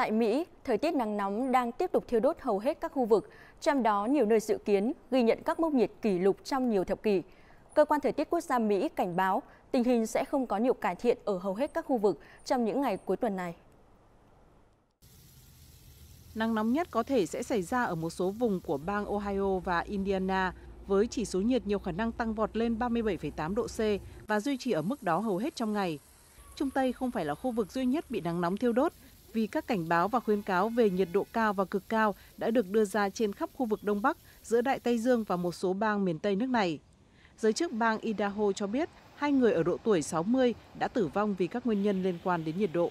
Tại Mỹ, thời tiết nắng nóng đang tiếp tục thiêu đốt hầu hết các khu vực, trong đó nhiều nơi dự kiến ghi nhận các mốc nhiệt kỷ lục trong nhiều thập kỷ. Cơ quan Thời tiết Quốc gia Mỹ cảnh báo tình hình sẽ không có nhiều cải thiện ở hầu hết các khu vực trong những ngày cuối tuần này. Nắng nóng nhất có thể sẽ xảy ra ở một số vùng của bang Ohio và Indiana, với chỉ số nhiệt nhiều khả năng tăng vọt lên 37,8 độ C và duy trì ở mức đó hầu hết trong ngày. Trung Tây không phải là khu vực duy nhất bị nắng nóng thiêu đốt, vì các cảnh báo và khuyến cáo về nhiệt độ cao và cực cao đã được đưa ra trên khắp khu vực Đông Bắc, giữa Đại Tây Dương và một số bang miền Tây nước này. Giới chức bang Idaho cho biết hai người ở độ tuổi 60 đã tử vong vì các nguyên nhân liên quan đến nhiệt độ.